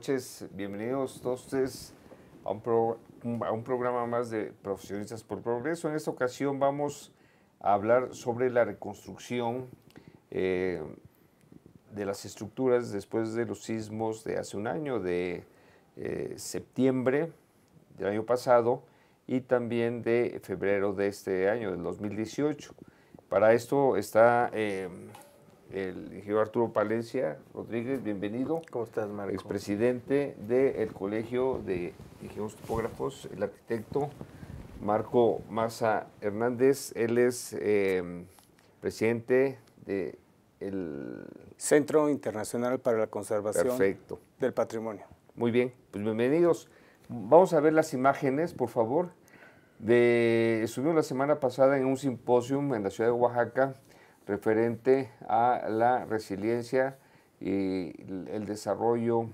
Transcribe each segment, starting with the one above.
noches, bienvenidos todos ustedes a un, programa más de Profesionistas por Progreso. En esta ocasión vamos a hablar sobre la reconstrucción eh, de las estructuras después de los sismos de hace un año, de eh, septiembre del año pasado y también de febrero de este año, del 2018. Para esto está... Eh, el ingeniero Arturo Palencia Rodríguez, bienvenido. ¿Cómo estás, Marco? Expresidente del Colegio de Ingenieros Topógrafos, el arquitecto Marco Maza Hernández. Él es eh, presidente del Centro Internacional para la Conservación del Patrimonio. Muy bien, pues bienvenidos. Vamos a ver las imágenes, por favor. De, estuvimos la semana pasada en un simposio en la ciudad de Oaxaca referente a la resiliencia y el desarrollo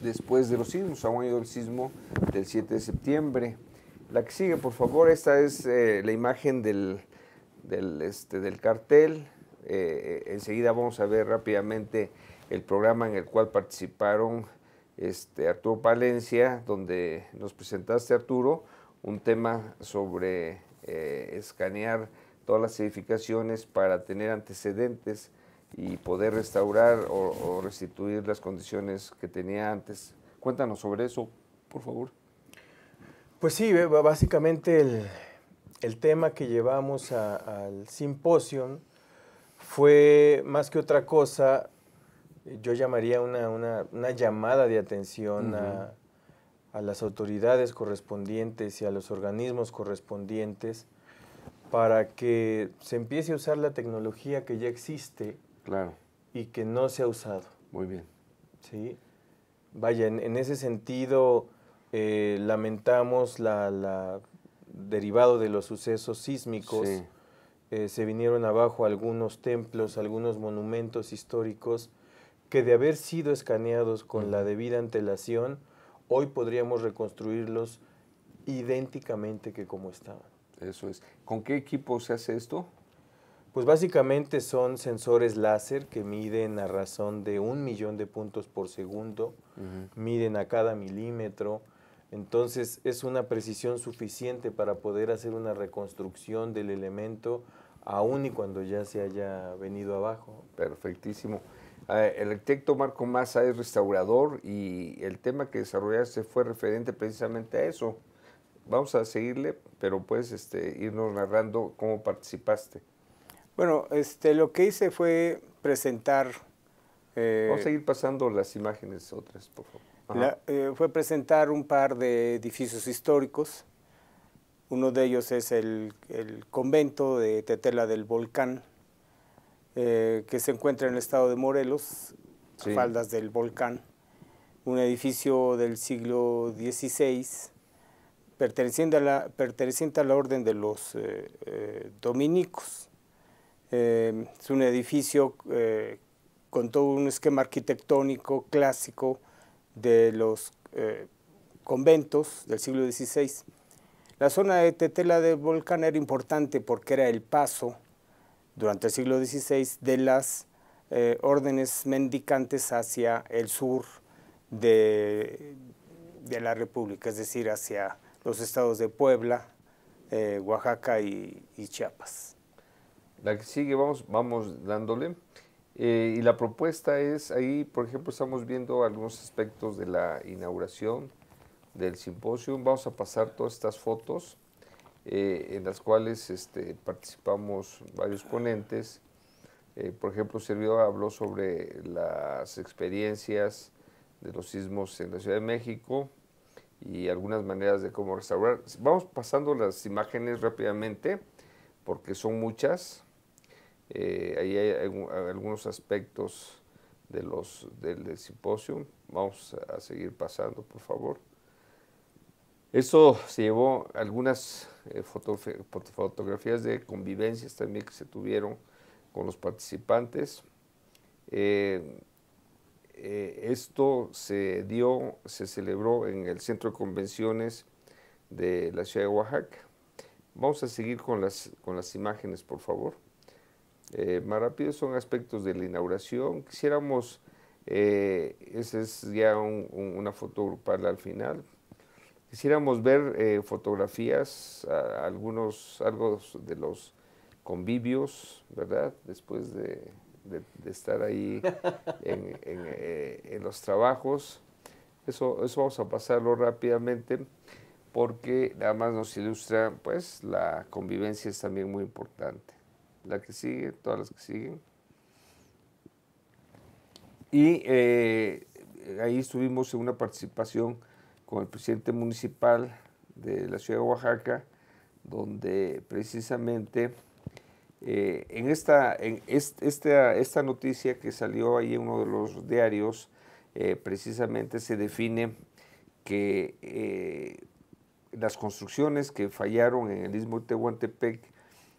después de los sismos, aún ido el sismo del 7 de septiembre. La que sigue, por favor, esta es eh, la imagen del, este, cartel. Eh, eh, enseguida vamos a ver rápidamente el programa en el cual participaron este, Arturo Palencia, donde nos presentaste, Arturo, un tema sobre escanear todas las edificaciones para tener antecedentes y poder restaurar o, restituir las condiciones que tenía antes. Cuéntanos sobre eso, por favor. Pues sí, eh, básicamente el, tema que llevamos al simposio fue más que otra cosa, yo llamaría una, llamada de atención a, a las autoridades correspondientes y a los organismos correspondientes para que se empiece a usar la tecnología que ya existe y que no se ha usado. Muy bien. Sí. Vaya, en, ese sentido eh, lamentamos la, derivado de los sucesos sísmicos. Eh, se vinieron abajo algunos templos, algunos monumentos históricos que de haber sido escaneados con la debida antelación, hoy podríamos reconstruirlos idénticamente que como estaban. Eso es. ¿Con qué equipo se hace esto? Pues básicamente son sensores láser que miden a razón de un millón de puntos por segundo, miden a cada milímetro, entonces es una precisión suficiente para poder hacer una reconstrucción del elemento aún y cuando ya se haya venido abajo. Perfectísimo. Ah, el arquitecto Marco Massa es restaurador y el tema que desarrollaste fue referente precisamente a eso, vamos a seguirle, pero puedes este, irnos narrando cómo participaste. Bueno, este, lo que hice fue presentar... Eh, vamos a ir pasando las imágenes otras, por favor. Eh, fue presentar un par de edificios históricos. Uno de ellos es el, convento de Tetela del Volcán, eh, que se encuentra en el estado de Morelos, a faldas del volcán. Un edificio del siglo XVI perteneciente a la, la orden de los eh, eh, dominicos. Eh, es un edificio con todo un esquema arquitectónico clásico de los conventos del siglo XVI. La zona de Tetela del Volcán era importante porque era el paso durante el siglo XVI de las órdenes mendicantes hacia el sur de, la República, es decir, hacia los estados de Puebla, eh, Oaxaca y, Chiapas. La que sigue vamos, vamos dándole. Eh, y la propuesta es, ahí por ejemplo estamos viendo algunos aspectos de la inauguración del simposio. Vamos a pasar todas estas fotos eh, en las cuales este, participamos varios ponentes. por ejemplo, Servido habló sobre las experiencias de los sismos en la Ciudad de México, y algunas maneras de cómo restaurar. Vamos pasando las imágenes rápidamente porque son muchas. Eh, ahí hay, algunos aspectos de los, del, simposio. Vamos a seguir pasando, por favor. Esto se llevó algunas eh, fotografías de convivencias también que se tuvieron con los participantes. Eh, eh, esto se dio, se celebró en el Centro de Convenciones de la Ciudad de Oaxaca. Vamos a seguir con las, con las imágenes, por favor. Eh, más rápido son aspectos de la inauguración. Quisiéramos, eh, esa es ya una foto para al final. Quisiéramos ver fotografías, algunos, algo de los convivios, ¿verdad? Después de de, estar ahí eh, en, los trabajos. Eso, eso vamos a pasarlo rápidamente porque nada más nos ilustra, pues la convivencia es también muy importante. La que sigue, todas las que siguen. Y eh, ahí estuvimos en una participación con el presidente municipal de la ciudad de Oaxaca, donde precisamente eh, en esta, esta, esta, noticia que salió ahí en uno de los diarios, eh, precisamente se define que eh, las construcciones que fallaron en el istmo de Tehuantepec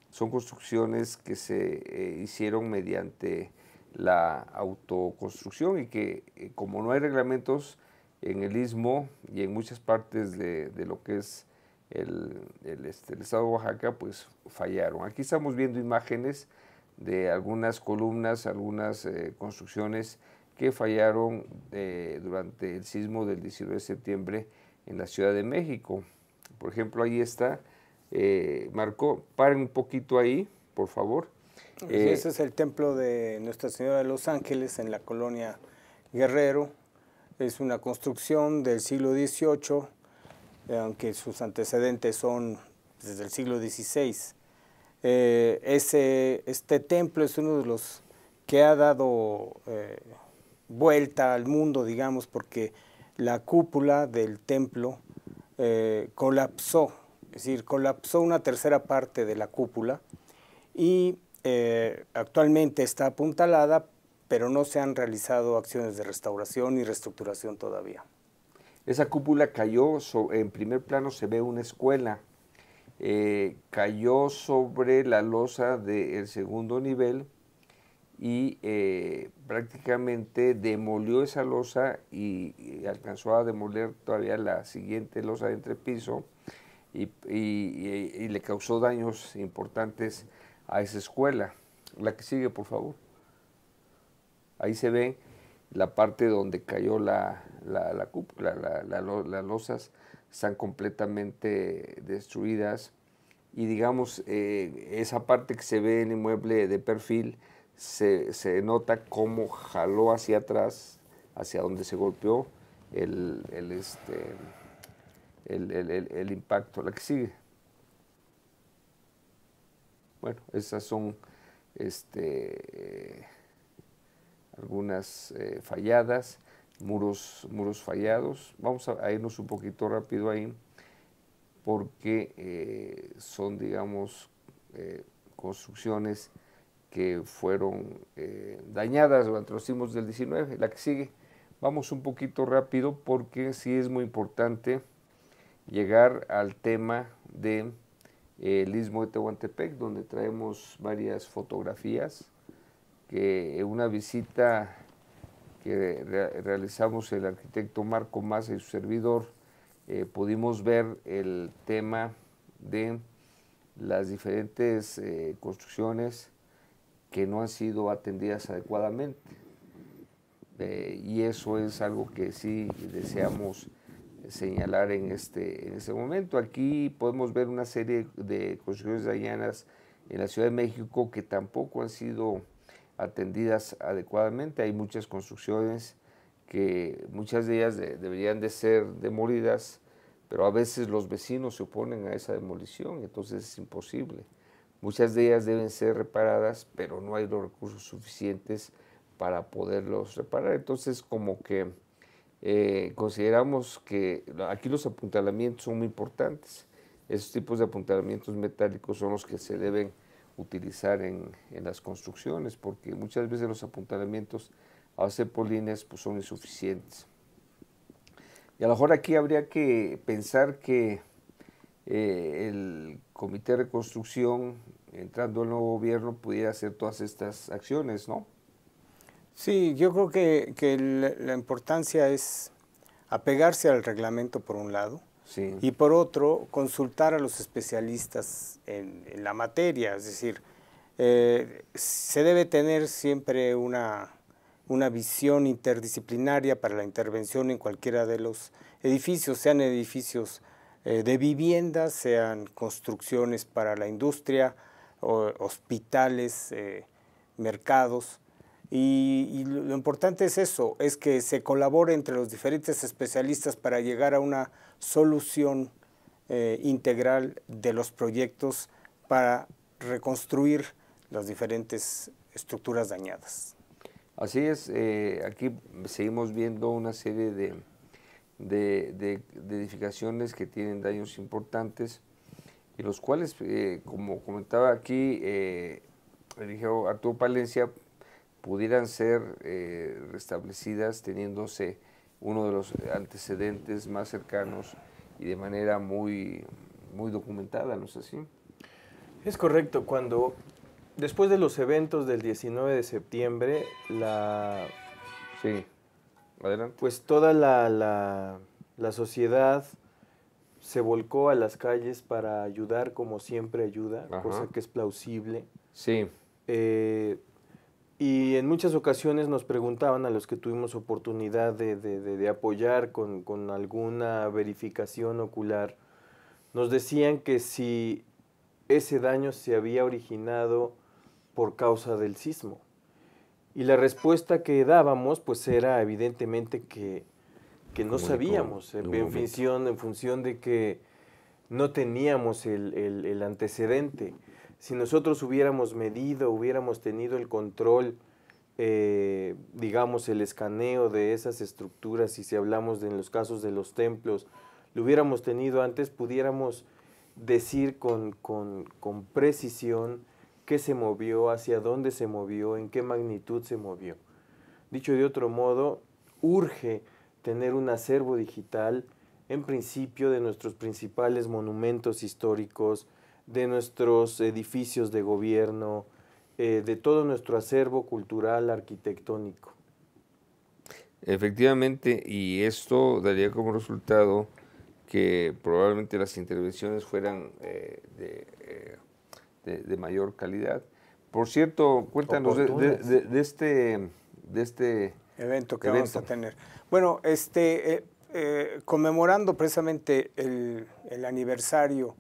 son construcciones que se hicieron mediante la autoconstrucción y que como no hay reglamentos en el istmo y en muchas partes de lo que es el, este, el, estado de Oaxaca, pues fallaron. Aquí estamos viendo imágenes de algunas columnas, algunas eh, construcciones que fallaron eh, durante el sismo del 19 de septiembre en la Ciudad de México. Por ejemplo, ahí está, eh, Marco, paren un poquito ahí, por favor. ese es el templo de Nuestra Señora de los Ángeles en la colonia Guerrero. Es una construcción del siglo XVIII eh, aunque sus antecedentes son desde el siglo XVI. Eh, este templo es uno de los que ha dado eh, vuelta al mundo, digamos, porque la cúpula del templo colapsó, es decir, colapsó una tercera parte de la cúpula y actualmente está apuntalada, pero no se han realizado acciones de restauración y reestructuración todavía. Esa cúpula cayó, en primer plano se ve una escuela, eh, cayó sobre la losa del segundo nivel y eh, prácticamente demolió esa losa y, alcanzó a demoler todavía la siguiente losa de entrepiso y, le causó daños importantes a esa escuela. La que sigue, por favor. Ahí se ve la parte donde cayó la, la, cúpula, la, las losas están completamente destruidas y digamos, eh, esa parte que se ve en el mueble de perfil, se, se, nota cómo jaló hacia atrás, hacia donde se golpeó el, este, impacto. La que sigue. Bueno, esas son este, eh, algunas eh, falladas muros, muros fallados. Vamos a, irnos un poquito rápido ahí porque eh, son, digamos, eh, construcciones que fueron eh, dañadas durante los sismos del 19. La que sigue, vamos un poquito rápido porque sí es muy importante llegar al tema del de, istmo de Tehuantepec, donde traemos varias fotografías que una visita que realizamos el arquitecto Marco Maza y su servidor, eh, pudimos ver el tema de las diferentes eh, construcciones que no han sido atendidas adecuadamente. Eh, y eso es algo que sí deseamos señalar en este, en este momento. Aquí podemos ver una serie de construcciones dañanas en la Ciudad de México que tampoco han sido atendidas adecuadamente. Hay muchas construcciones que muchas de ellas deberían de ser demolidas, pero a veces los vecinos se oponen a esa demolición, entonces es imposible. Muchas de ellas deben ser reparadas, pero no hay los recursos suficientes para poderlos reparar. Entonces, como que eh, consideramos que aquí los apuntalamientos son muy importantes. Esos tipos de apuntalamientos metálicos son los que se deben utilizar en, las construcciones, porque muchas veces los apuntalamientos a base por líneas pues, son insuficientes. Y a lo mejor aquí habría que pensar que eh, el Comité de Reconstrucción, entrando al nuevo gobierno, pudiera hacer todas estas acciones, ¿no? Sí, yo creo que la importancia es apegarse al reglamento por un lado, y por otro, consultar a los especialistas en, la materia, es decir, eh, se debe tener siempre una, visión interdisciplinaria para la intervención en cualquiera de los edificios, sean edificios eh, de vivienda, sean construcciones para la industria, hospitales, eh, mercados. Y, lo importante es eso, es que se colabore entre los diferentes especialistas para llegar a una solución eh, integral de los proyectos para reconstruir las diferentes estructuras dañadas. Así es, eh, aquí seguimos viendo una serie de, edificaciones que tienen daños importantes y los cuales, eh, como comentaba aquí, eh, Arturo Palencia, pudieran ser eh, restablecidas teniéndose uno de los antecedentes más cercanos y de manera muy, muy documentada, ¿no es así? Es correcto, cuando después de los eventos del 19 de septiembre, la... Sí, adelante. Pues toda la, sociedad se volcó a las calles para ayudar como siempre ayuda, cosa que es plausible. Sí. Eh, y en muchas ocasiones nos preguntaban a los que tuvimos oportunidad de, apoyar con, alguna verificación ocular, nos decían que si ese daño se había originado por causa del sismo. Y la respuesta que dábamos pues era evidentemente que, no sabíamos, en, en función, en función de que no teníamos el, el, el antecedente si nosotros hubiéramos medido, hubiéramos tenido el control, eh, digamos, el escaneo de esas estructuras, y si hablamos en los casos de los templos, lo hubiéramos tenido antes, pudiéramos decir con, con precisión qué se movió, hacia dónde se movió, en qué magnitud se movió. Dicho de otro modo, urge tener un acervo digital en principio de nuestros principales monumentos históricos, de nuestros edificios de gobierno, eh, de todo nuestro acervo cultural arquitectónico. Efectivamente, y esto daría como resultado que probablemente las intervenciones fueran eh, eh, de, mayor calidad. Por cierto, cuéntanos de, este, de este evento que vamos a tener. Bueno, este, conmemorando precisamente el, el aniversario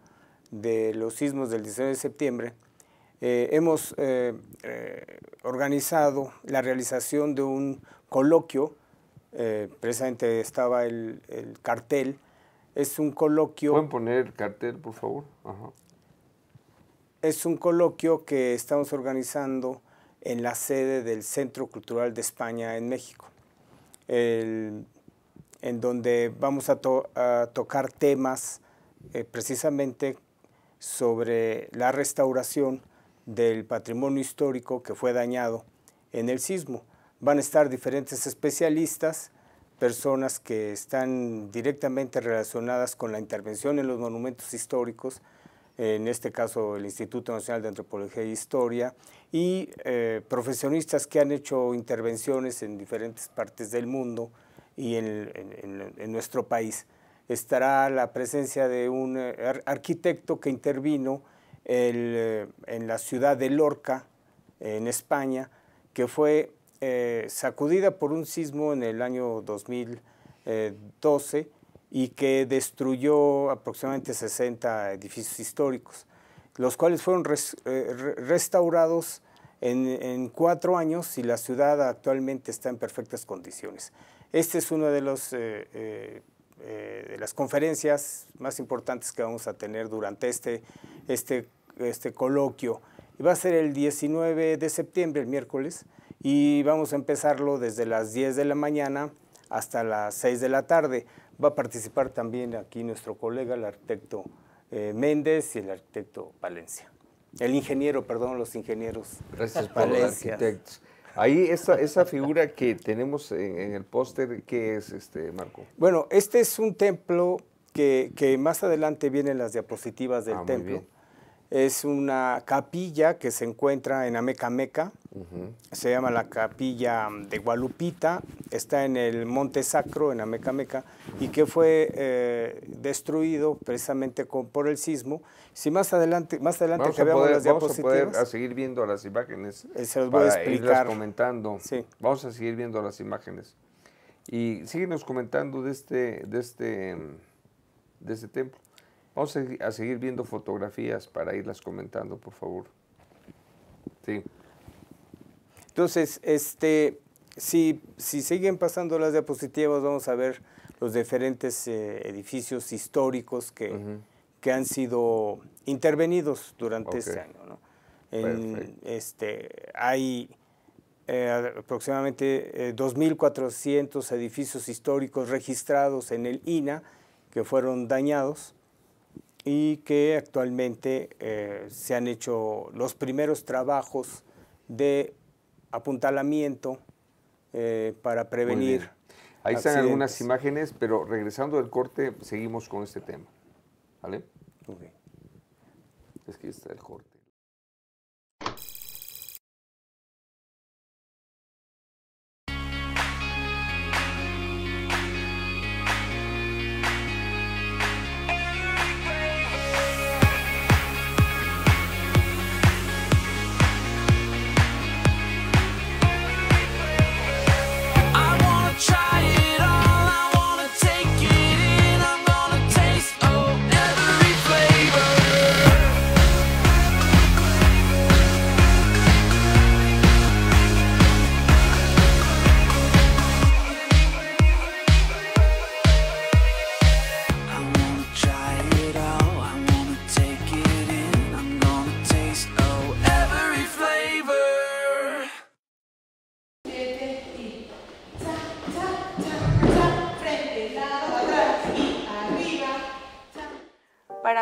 de los sismos del 19 de septiembre, eh, hemos eh, eh, organizado la realización de un coloquio, precisamente estaba el, cartel, es un coloquio... ¿Pueden poner el cartel, por favor? Es un coloquio que estamos organizando en la sede del Centro Cultural de España en México, en donde vamos a, a tocar temas precisamente sobre la restauración del patrimonio histórico que fue dañado en el sismo. Van a estar diferentes especialistas, personas que están directamente relacionadas con la intervención en los monumentos históricos, en este caso el Instituto Nacional de Antropología e Historia, y eh, profesionistas que han hecho intervenciones en diferentes partes del mundo y en nuestro país estará la presencia de un eh, arquitecto que intervino eh, en la ciudad de Lorca, en España, que fue eh, sacudida por un sismo en el año 2012 y que destruyó aproximadamente 60 edificios históricos, los cuales fueron restaurados en, cuatro años y la ciudad actualmente está en perfectas condiciones. Este es uno de los eh, de las conferencias más importantes que vamos a tener durante este, este, este coloquio. va a ser el 19 de septiembre, el miércoles, y vamos a empezarlo desde las 10 de la mañana hasta las 6 de la tarde. Va a participar también aquí nuestro colega, el arquitecto eh, Méndez y el arquitecto Valencia El ingeniero, perdón, los ingenieros. Gracias Ahí esa, esa figura que tenemos en, el póster, ¿qué es, este, Marco? Bueno, este es un templo que, que, más adelante vienen las diapositivas del ah, templo. Es una capilla que se encuentra en Amecameca, se llama la capilla de Gualupita, está en el Monte Sacro, en Amecameca, y que fue eh, destruido precisamente por el sismo. Si más adelante, más adelante que veamos las diapositivas. Vamos a poder seguir viendo las imágenes. Eh, se los voy a explicar. comentando. Vamos a seguir viendo las imágenes. Y síguenos comentando de este, de este, de este templo. Vamos a seguir viendo fotografías para irlas comentando, por favor. Sí. Entonces, este, si, siguen pasando las diapositivas, vamos a ver los diferentes eh, edificios históricos que, han sido intervenidos durante este año. este, hay eh, aproximadamente 2.400 eh, edificios históricos registrados en el INA que fueron dañados y que actualmente eh, se han hecho los primeros trabajos de apuntalamiento eh, para prevenir. Ahí están algunas imágenes, pero regresando del corte, seguimos con este tema. ¿Vale? Okay. Es que está el corte.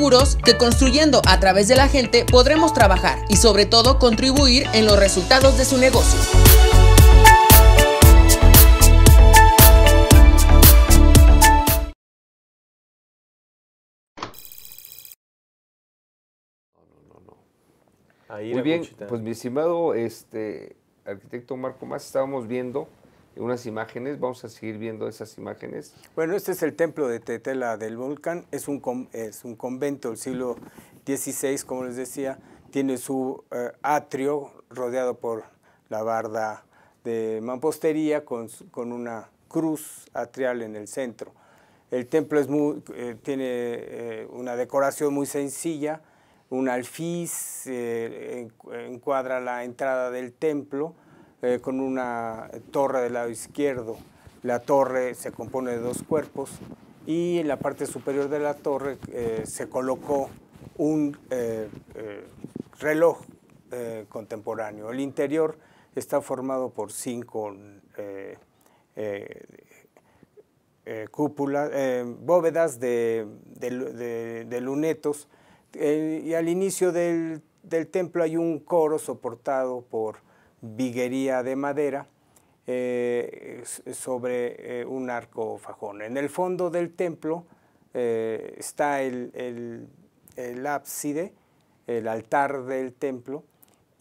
seguros que construyendo a través de la gente podremos trabajar y sobre todo contribuir en los resultados de su negocio. Muy bien, pues mi estimado este, arquitecto Marco Más, estábamos viendo unas imágenes, vamos a seguir viendo esas imágenes. Bueno, este es el templo de Tetela del Volcán, es un, es un convento del siglo XVI, como les decía, tiene su eh, atrio rodeado por la barda de mampostería con, una cruz atrial en el centro. El templo eh, tiene eh, una decoración muy sencilla, un alfiz encuadra la entrada del templo, eh, con una torre del lado izquierdo. La torre se compone de dos cuerpos y en la parte superior de la torre eh, se colocó un eh, reloj contemporáneo. El interior está formado por cinco cúpulas, bóvedas de, lunetos y al inicio del templo hay un coro soportado por viguería de madera eh, sobre eh, un arco fajón. En el fondo del templo eh, está el, ábside, el altar del templo,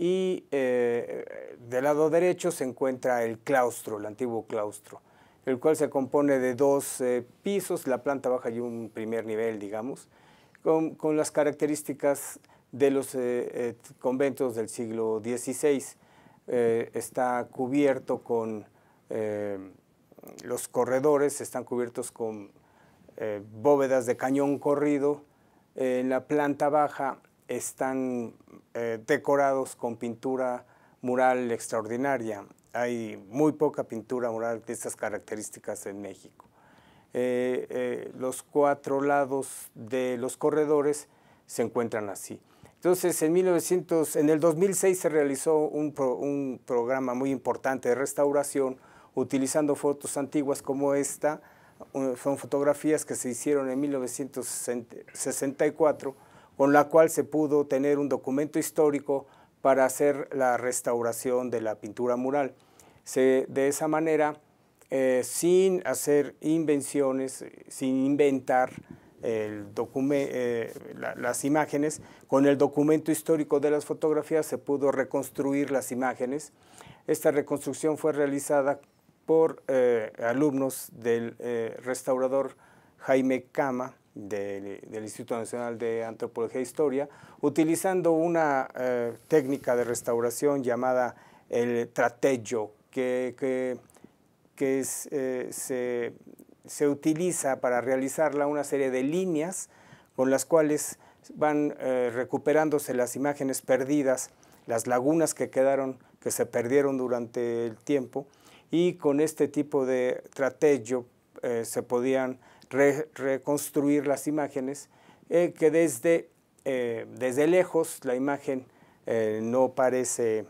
y del lado derecho se encuentra el claustro, el antiguo claustro, el cual se compone de dos pisos, la planta baja y un primer nivel, digamos, con, con las características de los conventos del siglo XVI eh, está cubierto con, eh, los corredores están cubiertos con eh, bóvedas de cañón corrido, en la planta baja están decorados con pintura mural extraordinaria. Hay muy poca pintura mural de estas características en México. los cuatro lados de los corredores se encuentran así. Entonces, en, 1900, en el 2006 se realizó un, un programa muy importante de restauración utilizando fotos antiguas como esta. Son fotografías que se hicieron en 1964, con la cual se pudo tener un documento histórico para hacer la restauración de la pintura mural. de esa manera, eh, sin hacer invenciones, sin inventar, el eh, las imágenes. Con el documento histórico de las fotografías se pudo reconstruir las imágenes. Esta reconstrucción fue realizada por eh, alumnos del eh, restaurador Jaime Cama del Instituto Nacional de Antropología e Historia, utilizando una técnica de restauración llamada el tratello que, que, que es, se se utiliza para realizarla una serie de líneas con las cuales van eh, recuperándose las imágenes perdidas, las lagunas que quedaron, que se perdieron durante el tiempo, y con este tipo de tratello eh, se podían reconstruir las imágenes, eh, que desde lejos la imagen no parece,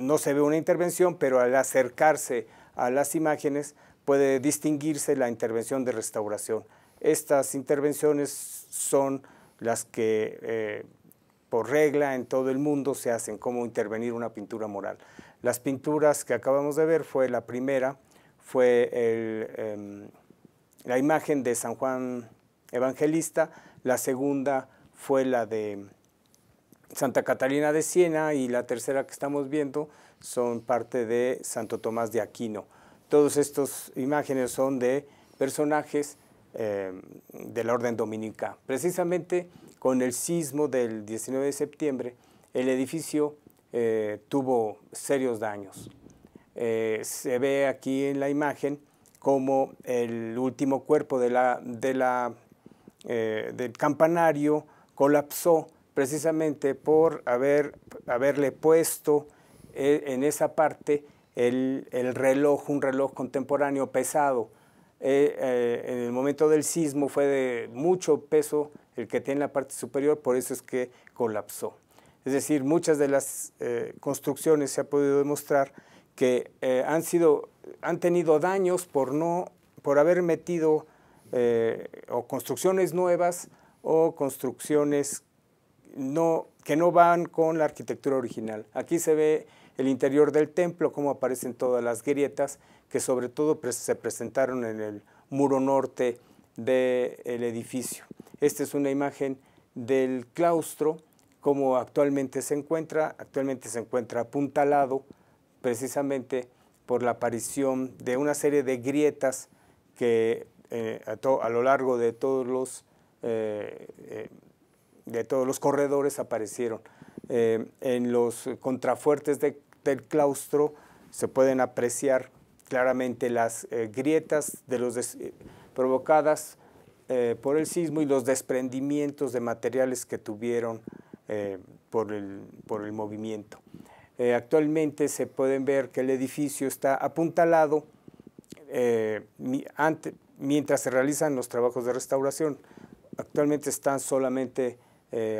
no se ve una intervención, pero al acercarse a las imágenes puede distinguirse la intervención de restauración. Estas intervenciones son las que eh, por regla en todo el mundo se hacen, como intervenir una pintura moral. Las pinturas que acabamos de ver fue la primera, fue em, la imagen de San Juan Evangelista, la segunda fue la de Santa Catalina de Siena y la tercera que estamos viendo son parte de Santo Tomás de Aquino. Todas estas imágenes son de personajes eh, del orden dominica. Precisamente con el sismo del 19 de septiembre, el edificio eh, tuvo serios daños. Eh, se ve aquí en la imagen como el último cuerpo eh, del campanario colapsó precisamente por haberle puesto en esa parte el, el reloj, un reloj contemporáneo pesado. Eh, eh, en el momento del sismo fue de mucho peso el que tiene la parte superior, por eso es que colapsó. Es decir, muchas de las eh, construcciones se ha podido demostrar que han, sido, han tenido daños por, no, por haber metido o construcciones nuevas o construcciones no, que no van con la arquitectura original. Aquí se ve el interior del templo, cómo aparecen todas las grietas, que sobre todo se presentaron en el muro norte del edificio. Esta es una imagen del claustro, como actualmente se encuentra. Actualmente se encuentra apuntalado precisamente por la aparición de una serie de grietas que eh, a, lo largo de todos los, eh, eh, de todos los corredores aparecieron. en los contrafuertes de, del claustro se pueden apreciar claramente las eh, grietas de los eh, provocadas eh, por el sismo y los desprendimientos de materiales que tuvieron por el, movimiento. actualmente se pueden ver que el edificio está apuntalado mientras se realizan los trabajos de restauración. Actualmente están solamente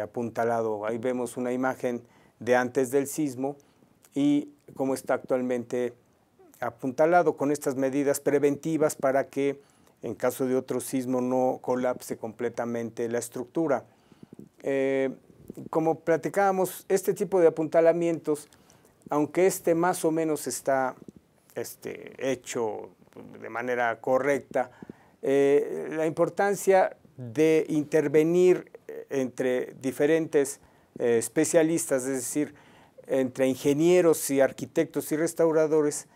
apuntalado. Ahí vemos una imagen de antes del sismo y cómo está actualmente apuntalado con estas medidas preventivas para que en caso de otro sismo no colapse completamente la estructura. Eh, como platicábamos, este tipo de apuntalamientos, aunque este más o menos está este, hecho de manera correcta, eh, la importancia de intervenir eh, entre diferentes especialistas, es decir, entre ingenieros y arquitectos y restauradores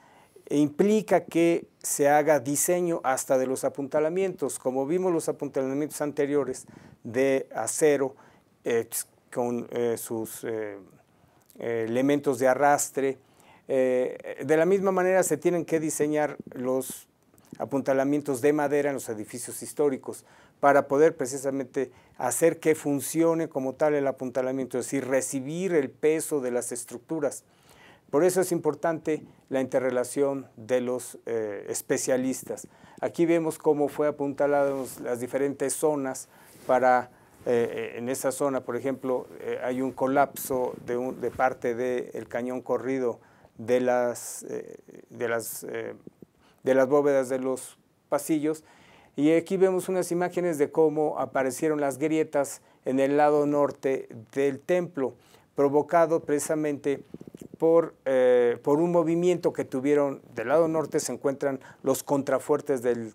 e implica que se haga diseño hasta de los apuntalamientos, como vimos los apuntalamientos anteriores de acero eh, con eh, sus eh, elementos de arrastre. de la misma manera se tienen que diseñar los apuntalamientos de madera en los edificios históricos para poder precisamente hacer que funcione como tal el apuntalamiento, es decir, recibir el peso de las estructuras. Por eso es importante la interrelación de los eh, especialistas. Aquí vemos cómo fue apuntalado las diferentes zonas para, eh, en esa zona, por ejemplo, eh, hay un colapso de, parte del cañón corrido de las, de las, de las bóvedas de los pasillos y aquí vemos unas imágenes de cómo aparecieron las grietas en el lado norte del templo, provocado precisamente por, eh, por un movimiento que tuvieron. Del lado norte se encuentran los contrafuertes del,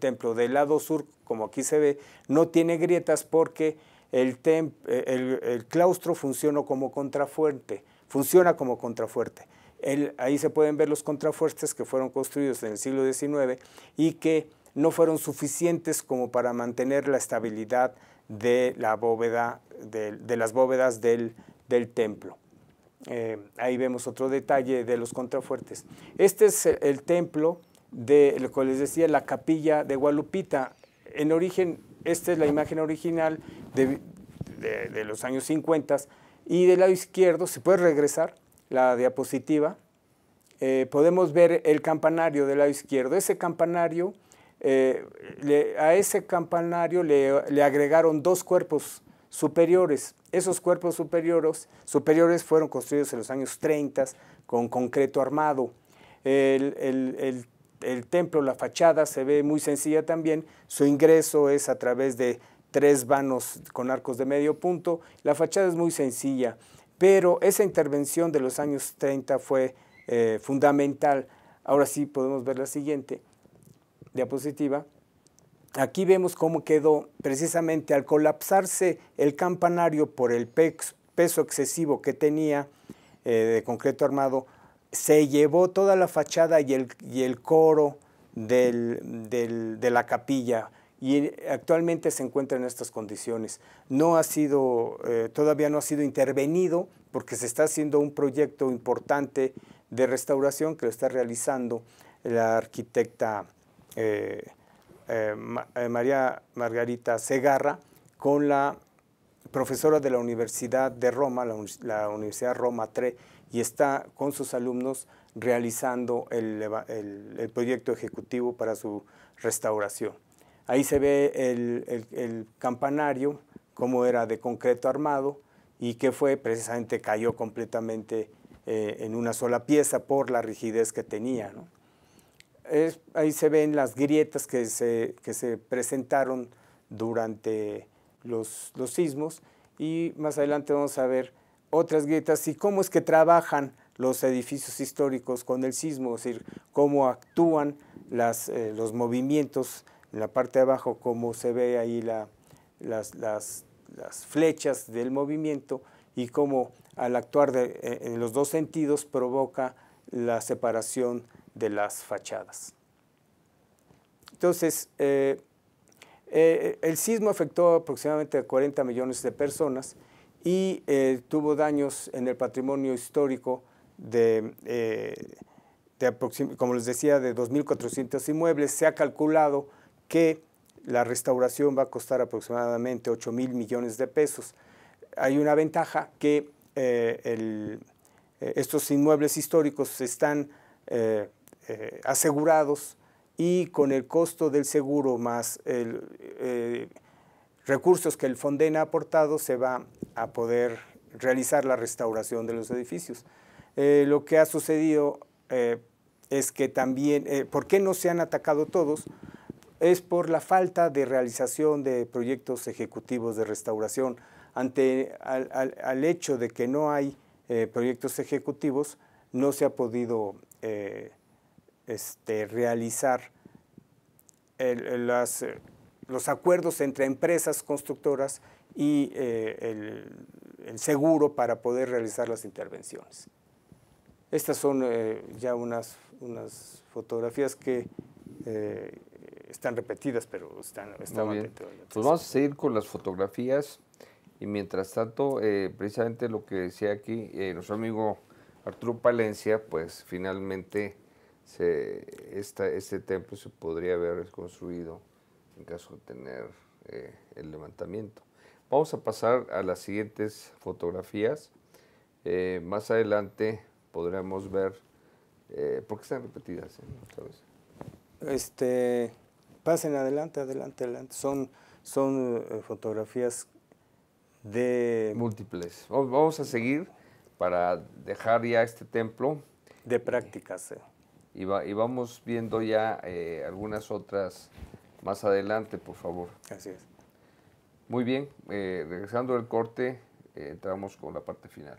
templo. Del lado sur, como aquí se ve, no tiene grietas porque el, eh, el claustro funcionó como contrafuerte, funciona como contrafuerte ahí se pueden ver los contrafuertes que fueron construidos en el siglo XIX y que no fueron suficientes como para mantener la estabilidad de, la bóveda, las bóvedas del, templo. Eh, ahí vemos otro detalle de los contrafuertes. Este es el, templo de, lo que les decía, la capilla de Gualupita. En origen, esta es la imagen original de, los años 50 y del lado izquierdo, se puede regresar, la diapositiva, eh, podemos ver el campanario del lado izquierdo. Ese campanario, eh, a ese campanario le, agregaron dos cuerpos superiores. Esos cuerpos superiores, superiores fueron construidos en los años 30 con concreto armado. el templo, la fachada, se ve muy sencilla también. Su ingreso es a través de tres vanos con arcos de medio punto. La fachada es muy sencilla pero esa intervención de los años 30 fue eh, fundamental. Ahora sí podemos ver la siguiente diapositiva. Aquí vemos cómo quedó precisamente al colapsarse el campanario por el peso excesivo que tenía eh, de concreto armado, se llevó toda la fachada y el, coro de la capilla y actualmente se encuentra en estas condiciones. No ha sido, eh, todavía no ha sido intervenido porque se está haciendo un proyecto importante de restauración que lo está realizando la arquitecta eh, eh, María Margarita Segarra con la profesora de la Universidad de Roma, la, Universidad Roma III, y está con sus alumnos realizando el proyecto ejecutivo para su restauración. Ahí se ve el, campanario, cómo era de concreto armado y que fue precisamente cayó completamente eh, en una sola pieza por la rigidez que tenía. ahí se ven las grietas que se, presentaron durante los, sismos y más adelante vamos a ver otras grietas y cómo es que trabajan los edificios históricos con el sismo, es decir, cómo actúan eh, los movimientos en la parte de abajo, como se ve ahí las, flechas del movimiento y cómo al actuar e, en los dos sentidos provoca la separación de las fachadas. Entonces, eh, eh, el sismo afectó aproximadamente a 40 millones de personas y eh, tuvo daños en el patrimonio histórico de, de como les decía, de 2.400 inmuebles. Se ha calculado que la restauración va a costar aproximadamente 8 mil millones de pesos. Hay una ventaja que eh, eh, estos inmuebles históricos están eh, asegurados y con el costo del seguro más recursos que el Fonden ha aportado se va a poder realizar la restauración de los edificios. lo que ha sucedido es que también, ¿por qué no se han atacado todos? es por la falta de realización de proyectos ejecutivos de restauración. Ante al, hecho de que no hay eh, proyectos ejecutivos, no se ha podido eh, este, realizar las, eh, los acuerdos entre empresas constructoras y el, seguro para poder realizar las intervenciones. Estas son ya unas, unas fotografías que están repetidas, pero están, bien. Pues vamos a seguir con las fotografías y mientras tanto, eh, precisamente lo que decía aquí eh, nuestro amigo Arturo Palencia, pues finalmente se, este templo se podría haber reconstruido en caso de tener eh, el levantamiento. Vamos a pasar a las siguientes fotografías. más adelante podremos ver, ¿Por qué están repetidas? Este, Pasen adelante, adelante, adelante. Son, son eh, fotografías de... Múltiples. Vamos a seguir para dejar ya este templo. De prácticas. Eh. Y, vamos viendo ya eh, algunas otras más adelante, por favor. Así es. Muy bien, regresando al corte, entramos con la parte final.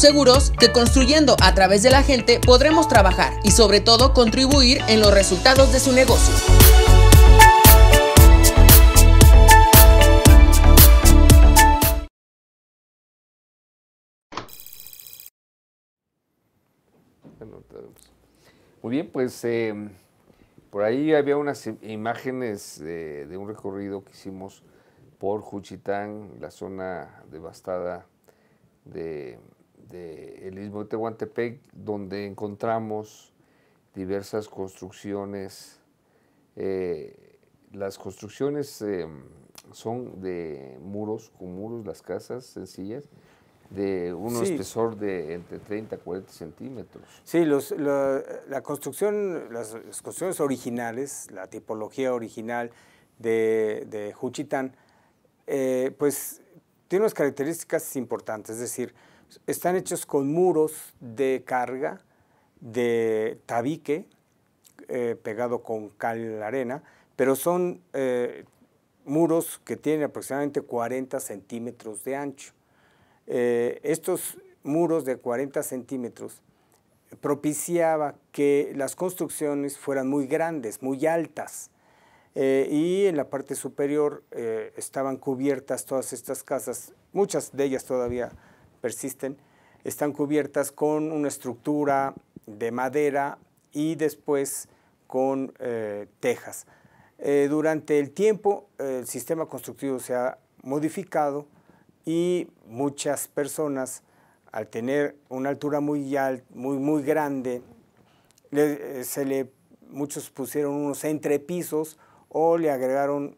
seguros que construyendo a través de la gente podremos trabajar y sobre todo contribuir en los resultados de su negocio. Muy bien, pues em, por ahí había unas imágenes de un recorrido que hicimos por Juchitán, la zona devastada de del de Istmo Tehuantepec, donde encontramos diversas construcciones. Eh, las construcciones em, son de muros, con muros, las casas sencillas, de un espesor de entre 30 a 40 centímetros. Sí, la, construcción, las, construcciones originales, la tipología original de, de Juchitán, eh, pues tiene unas características importantes, es decir, están hechos con muros de carga, de tabique, eh, pegado con cal arena, pero son eh, muros que tienen aproximadamente 40 centímetros de ancho. Eh, estos muros de 40 centímetros propiciaba que las construcciones fueran muy grandes, muy altas, y en la parte superior estaban cubiertas todas estas casas, muchas de ellas todavía persisten, están cubiertas con una estructura de madera y después con eh, tejas. Eh, durante el tiempo eh, el sistema constructivo se ha modificado y muchas personas al tener una altura muy muy, muy grande, se le, muchos pusieron unos entrepisos o le agregaron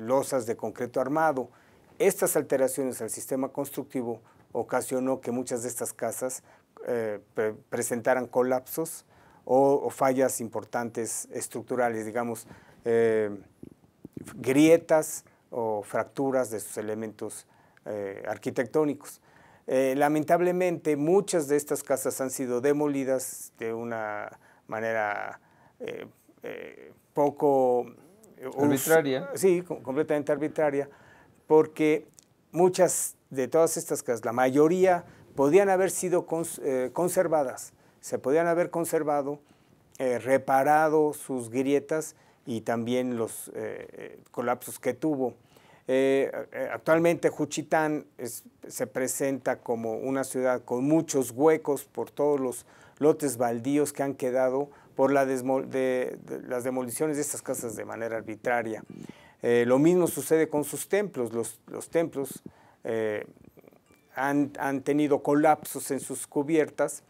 losas de concreto armado. Estas alteraciones al sistema constructivo ocasionó que muchas de estas casas eh, presentaran colapsos o, fallas importantes estructurales, digamos, eh, grietas o fracturas de sus elementos eh, arquitectónicos. lamentablemente, muchas de estas casas han sido demolidas de una manera poco... Arbitraria. sí, completamente arbitraria, porque muchas de todas estas casas, la mayoría podían haber sido eh, conservadas, se podían haber conservado, eh, reparado sus grietas y también los eh, colapsos que tuvo. actualmente Juchitán se presenta como una ciudad con muchos huecos por todos los lotes baldíos que han quedado por las demoliciones de estas casas de manera arbitraria. lo mismo sucede con sus templos, los templos eh, han, tenido colapsos en sus cubiertas.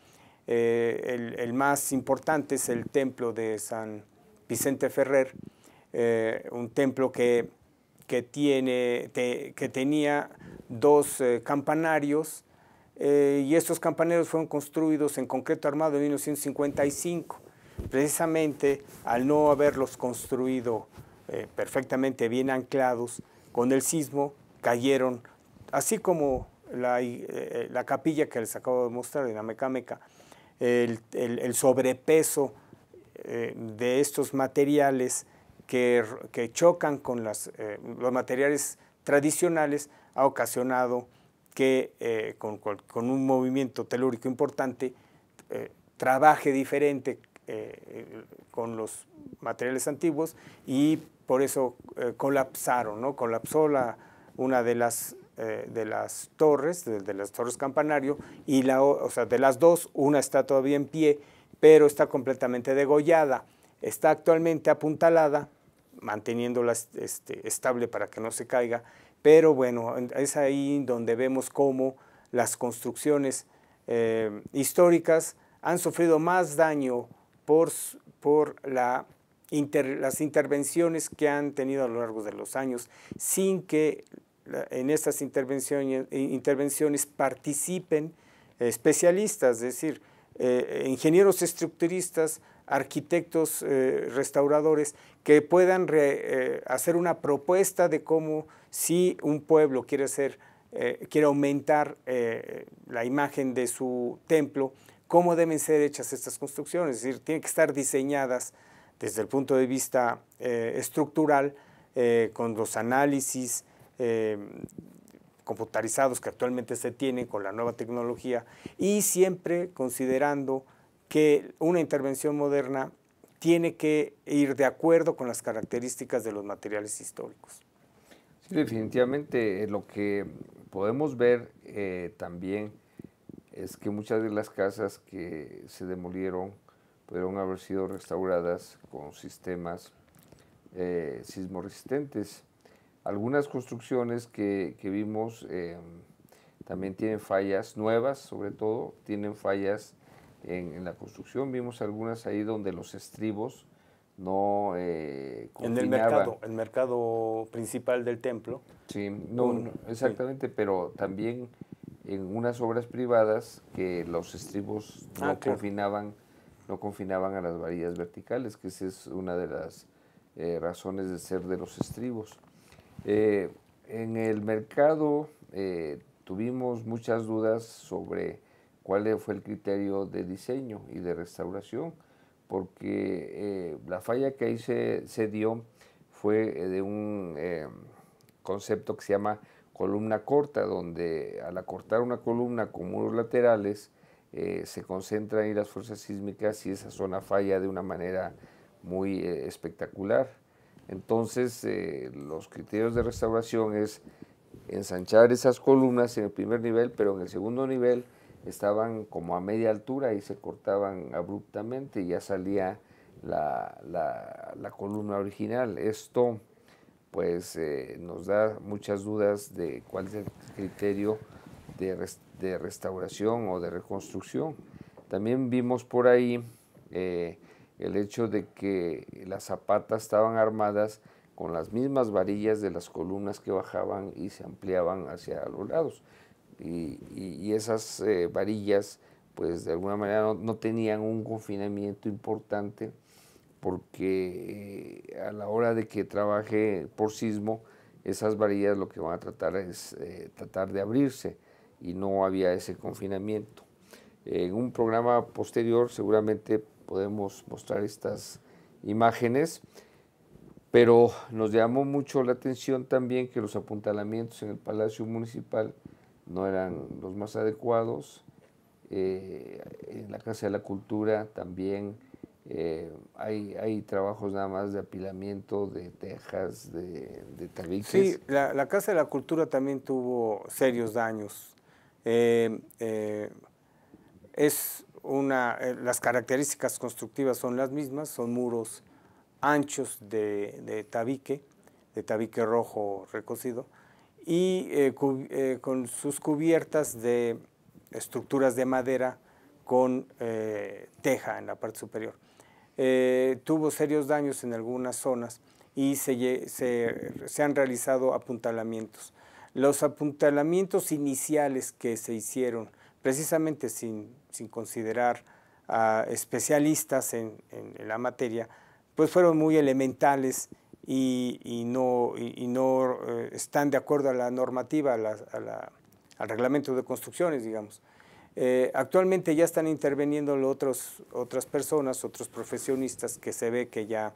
Eh, el, más importante es el templo de San Vicente Ferrer, eh, un templo que, tiene, que tenía dos campanarios y estos campanarios fueron construidos en concreto armado en 1955, precisamente al no haberlos construido perfectamente bien anclados, con el sismo cayeron así como eh, eh, la, capilla que les acabo de mostrar en la el, el, el sobrepeso eh, de estos materiales que, chocan con los materiales tradicionales ha ocasionado que con, un movimiento telúrico importante trabaje diferente con los materiales antiguos y por eso colapsaron, colapsó una de las eh, de las torres, de, las torres campanario, y la, o sea, de las dos, una está todavía en pie, pero está completamente degollada. Está actualmente apuntalada, manteniéndola este, estable para que no se caiga, pero bueno, es ahí donde vemos cómo las construcciones eh, históricas han sufrido más daño por, por la las intervenciones que han tenido a lo largo de los años sin que en estas eh, intervenciones, participen especialistas, es decir, eh, ingenieros estructuristas, arquitectos, eh, restauradores, que puedan hacer una propuesta de cómo si un pueblo quiere, quiere aumentar la imagen de su templo, cómo deben ser hechas estas construcciones, es decir, tienen que estar diseñadas desde el punto de vista estructural, con los análisis, eh, computarizados que actualmente se tienen con la nueva tecnología y siempre considerando que una intervención moderna tiene que ir de acuerdo con las características de los materiales históricos. Sí, definitivamente eh, lo que podemos ver eh, también es que muchas de las casas que se demolieron pudieron haber sido restauradas con sistemas eh, sismoresistentes algunas construcciones que, vimos eh, también tienen fallas nuevas, sobre todo, tienen fallas en, la construcción. Vimos algunas ahí donde los estribos no eh, En el mercado, el mercado principal del templo. Sí, no, exactamente, pero también en unas obras privadas que los estribos ah, no confinaban no confinaban a las varillas verticales, que esa es una de las eh, razones de ser de los estribos. Eh, en el mercado eh, tuvimos muchas dudas sobre cuál fue el criterio de diseño y de restauración, porque eh, la falla que ahí se, dio fue de un concepto que se llama columna corta, donde al acortar una columna con muros laterales, se concentran ahí las fuerzas sísmicas y esa zona falla de una manera muy espectacular. Entonces, eh, los criterios de restauración es ensanchar esas columnas en el primer nivel, pero en el segundo nivel estaban como a media altura y se cortaban abruptamente y ya salía la, columna original. Esto pues eh, nos da muchas dudas de cuál es el criterio de, restauración o de reconstrucción. También vimos por ahí eh, el hecho de que las zapatas estaban armadas con las mismas varillas de las columnas que bajaban y se ampliaban hacia los lados. Y, esas eh, varillas, pues de alguna manera no, tenían un confinamiento importante porque eh, a la hora de que trabaje por sismo, esas varillas lo que van a tratar es eh, tratar de abrirse y no había ese confinamiento. En un programa posterior seguramente podemos mostrar estas imágenes, pero nos llamó mucho la atención también que los apuntalamientos en el Palacio Municipal no eran los más adecuados. Eh, en la Casa de la Cultura también eh, hay, trabajos nada más de apilamiento, de tejas, de, tabiques. Sí, la, Casa de la Cultura también tuvo serios daños. Eh, es una, eh, las características constructivas son las mismas, son muros anchos de, tabique, de tabique rojo recocido, y eh, eh, con sus cubiertas de estructuras de madera con teja en la parte superior. tuvo serios daños en algunas zonas y se, se han realizado apuntalamientos. Los apuntalamientos iniciales que se hicieron precisamente sin sin considerar a especialistas en, la materia, pues fueron muy elementales y, no, eh, están de acuerdo a la normativa, al reglamento de construcciones, digamos. Eh, actualmente ya están interviniendo otras personas, otros profesionistas que se ve que ya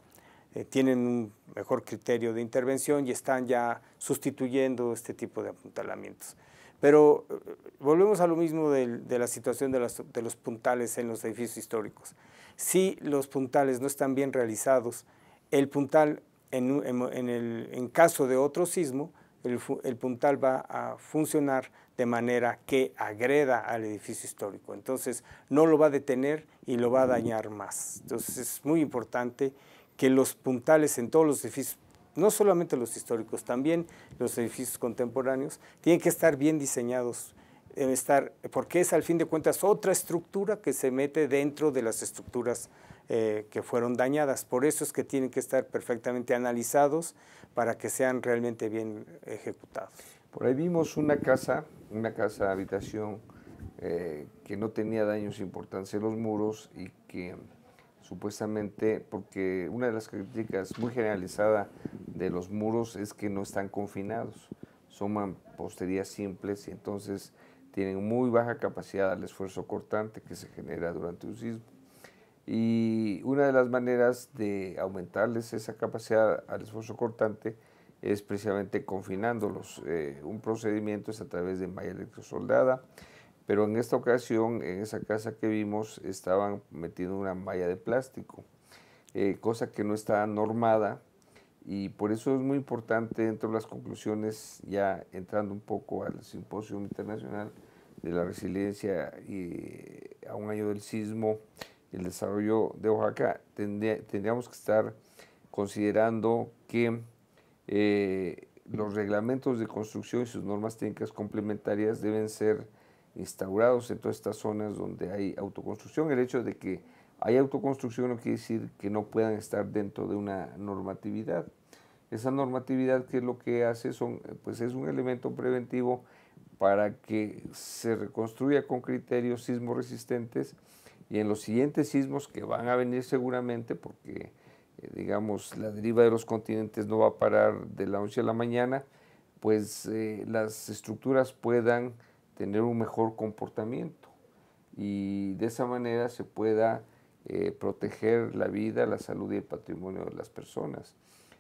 eh, tienen un mejor criterio de intervención y están ya sustituyendo este tipo de apuntalamientos. Pero eh, volvemos a lo mismo de, la situación de, los puntales en los edificios históricos. Si los puntales no están bien realizados, el puntal, en, caso de otro sismo, el, puntal va a funcionar de manera que agreda al edificio histórico. Entonces, no lo va a detener y lo va a dañar más. Entonces, es muy importante que los puntales en todos los edificios no solamente los históricos, también los edificios contemporáneos, tienen que estar bien diseñados, estar, porque es al fin de cuentas otra estructura que se mete dentro de las estructuras eh, que fueron dañadas. Por eso es que tienen que estar perfectamente analizados para que sean realmente bien ejecutados. Por ahí vimos una casa, una casa habitación eh, que no tenía daños importantes en los muros y que supuestamente, porque una de las críticas muy generalizada de los muros es que no están confinados, son mamposterías simples y entonces tienen muy baja capacidad al esfuerzo cortante que se genera durante un sismo. Y una de las maneras de aumentarles esa capacidad al esfuerzo cortante es precisamente confinándolos. Eh, un procedimiento es a través de malla electrosoldada, pero en esta ocasión, en esa casa que vimos, estaban metiendo una malla de plástico, eh, cosa que no está normada y por eso es muy importante dentro de las conclusiones, ya entrando un poco al simposio internacional de la resiliencia y a un año del sismo, el desarrollo de Oaxaca, tendríamos que estar considerando que eh, los reglamentos de construcción y sus normas técnicas complementarias deben ser instaurados en todas estas zonas donde hay autoconstrucción. El hecho de que hay autoconstrucción no quiere decir que no puedan estar dentro de una normatividad. Esa normatividad que lo que hace son, pues es un elemento preventivo para que se reconstruya con criterios sismoresistentes resistentes y en los siguientes sismos que van a venir seguramente porque eh, digamos la deriva de los continentes no va a parar de la noche a la mañana, pues eh, las estructuras puedan tener un mejor comportamiento y de esa manera se pueda eh, proteger la vida, la salud y el patrimonio de las personas.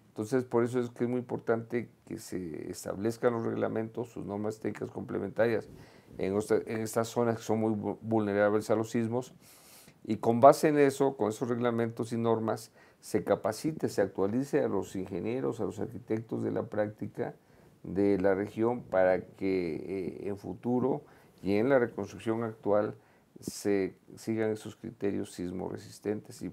Entonces, por eso es que es muy importante que se establezcan los reglamentos, sus normas técnicas complementarias en, en estas zonas que son muy vulnerables a los sismos y con base en eso, con esos reglamentos y normas, se capacite, se actualice a los ingenieros, a los arquitectos de la práctica, de la región para que eh, en futuro y en la reconstrucción actual se sigan esos criterios sismo resistentes y,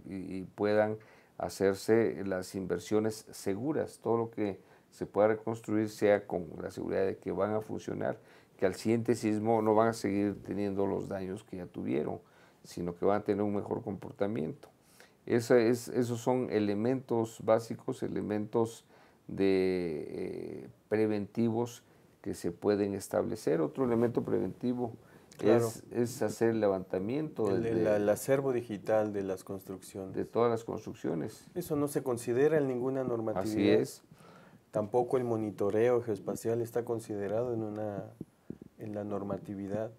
puedan hacerse las inversiones seguras, todo lo que se pueda reconstruir sea con la seguridad de que van a funcionar, que al siguiente sismo no van a seguir teniendo los daños que ya tuvieron, sino que van a tener un mejor comportamiento. es, esos son elementos básicos, elementos de eh, preventivos que se pueden establecer. Otro elemento preventivo es, hacer el levantamiento el, del, acervo digital de las construcciones. De todas las construcciones. Eso no se considera en ninguna normatividad. Así es. Tampoco el monitoreo geoespacial está considerado en, una, en la normatividad.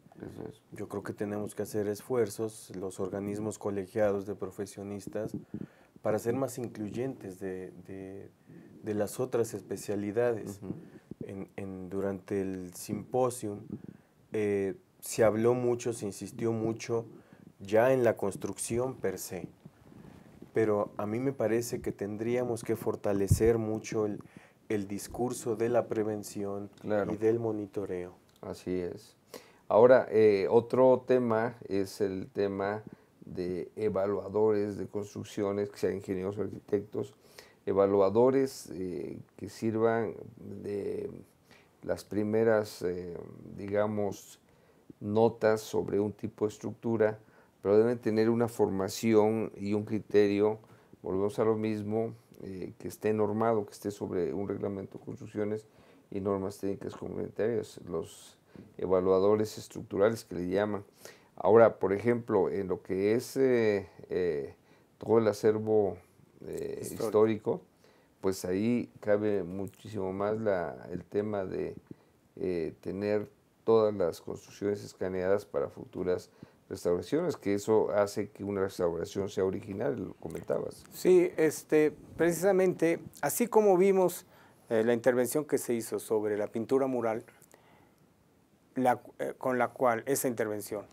Yo creo que tenemos que hacer esfuerzos, los organismos colegiados de profesionistas, para ser más incluyentes de de las otras especialidades. durante el simposio eh, se habló mucho, se insistió mucho ya en la construcción per se, pero a mí me parece que tendríamos que fortalecer mucho el, discurso de la prevención y del monitoreo. Así es. Ahora, eh, otro tema es el tema de evaluadores de construcciones, que sean ingenieros o arquitectos, evaluadores eh, que sirvan de las primeras, eh, digamos, notas sobre un tipo de estructura, pero deben tener una formación y un criterio, volvemos a lo mismo, eh, que esté normado, que esté sobre un reglamento de construcciones y normas técnicas comunitarias, los evaluadores estructurales que le llaman. Ahora, por ejemplo, en lo que es todo el acervo eh, histórico. pues ahí cabe muchísimo más la, el tema de eh, tener todas las construcciones escaneadas para futuras restauraciones, que eso hace que una restauración sea original, lo comentabas. Sí, este, precisamente, así como vimos eh, la intervención que se hizo sobre la pintura mural, la, con la cual esa intervención,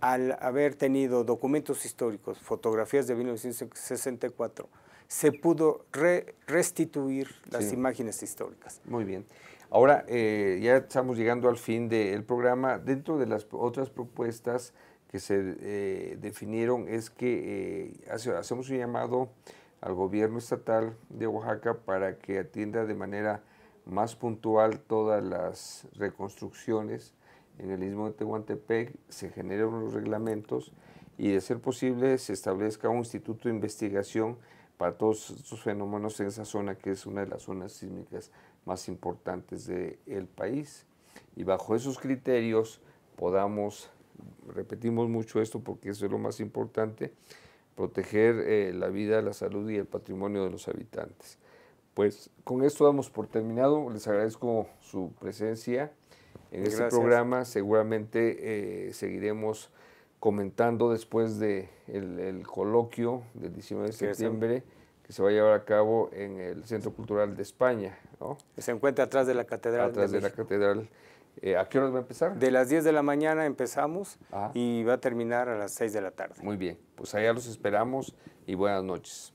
al haber tenido documentos históricos, fotografías de 1964, se pudo restituir las imágenes históricas. Muy bien. Ahora eh, ya estamos llegando al fin del programa. Dentro de las otras propuestas que se eh, definieron es que eh, hacemos un llamado al gobierno estatal de Oaxaca para que atienda de manera más puntual todas las reconstrucciones en el istmo de Tehuantepec, se generen los reglamentos y de ser posible se establezca un instituto de investigación para todos estos fenómenos en esa zona que es una de las zonas sísmicas más importantes del país. Y bajo esos criterios podamos, repetimos mucho esto porque eso es lo más importante, proteger eh, la vida, la salud y el patrimonio de los habitantes. Pues con esto damos por terminado. Les agradezco su presencia en este programa. Seguramente eh, seguiremos comentando después del de el, coloquio del 19 de septiembre que se va a llevar a cabo en el Centro Cultural de España. se encuentra atrás de la Catedral. Atrás de, la Catedral. Eh, ¿A qué hora va a empezar? De las 10 de la mañana empezamos ah. y va a terminar a las 6 de la tarde. Muy bien, pues allá los esperamos y buenas noches.